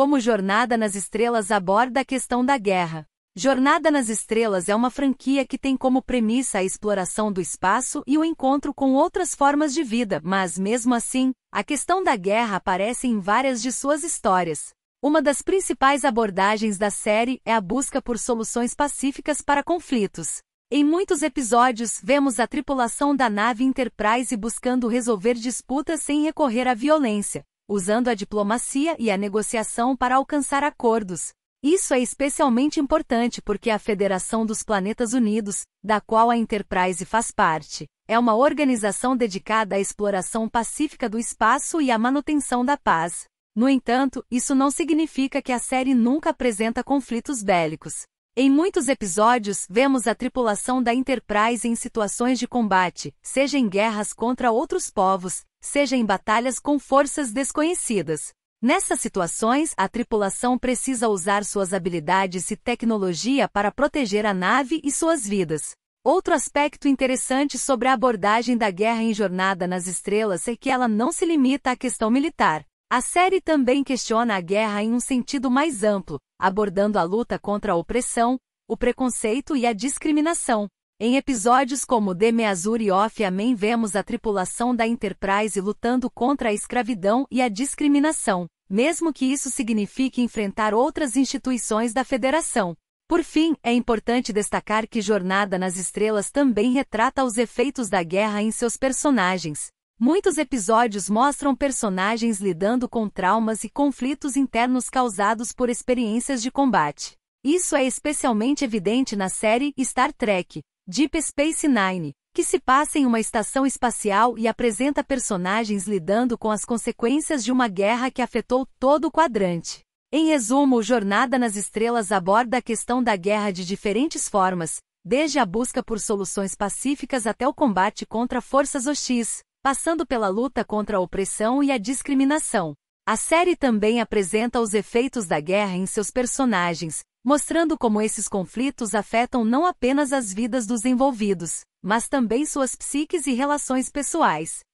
como Jornada nas Estrelas aborda a questão da guerra. Jornada nas Estrelas é uma franquia que tem como premissa a exploração do espaço e o encontro com outras formas de vida, mas mesmo assim, a questão da guerra aparece em várias de suas histórias. Uma das principais abordagens da série é a busca por soluções pacíficas para conflitos. Em muitos episódios, vemos a tripulação da nave Enterprise buscando resolver disputas sem recorrer à violência, usando a diplomacia e a negociação para alcançar acordos. Isso é especialmente importante porque a Federação dos Planetas Unidos, da qual a Enterprise faz parte, é uma organização dedicada à exploração pacífica do espaço e à manutenção da paz. No entanto, isso não significa que a série nunca apresenta conflitos bélicos. Em muitos episódios, vemos a tripulação da Enterprise em situações de combate, seja em guerras contra outros povos, seja em batalhas com forças desconhecidas. Nessas situações, a tripulação precisa usar suas habilidades e tecnologia para proteger a nave e suas vidas. Outro aspecto interessante sobre a abordagem da guerra em Jornada nas Estrelas é que ela não se limita à questão militar. A série também questiona a guerra em um sentido mais amplo, abordando a luta contra a opressão, o preconceito e a discriminação. Em episódios como The Meazur e Off Amen vemos a tripulação da Enterprise lutando contra a escravidão e a discriminação, mesmo que isso signifique enfrentar outras instituições da Federação. Por fim, é importante destacar que Jornada nas Estrelas também retrata os efeitos da guerra em seus personagens, Muitos episódios mostram personagens lidando com traumas e conflitos internos causados por experiências de combate. Isso é especialmente evidente na série Star Trek Deep Space Nine, que se passa em uma estação espacial e apresenta personagens lidando com as consequências de uma guerra que afetou todo o quadrante. Em resumo, Jornada nas Estrelas aborda a questão da guerra de diferentes formas, desde a busca por soluções pacíficas até o combate contra forças hostis, passando pela luta contra a opressão e a discriminação. A série também apresenta os efeitos da guerra em seus personagens, mostrando como esses conflitos afetam não apenas as vidas dos envolvidos, mas também suas psiques e relações pessoais.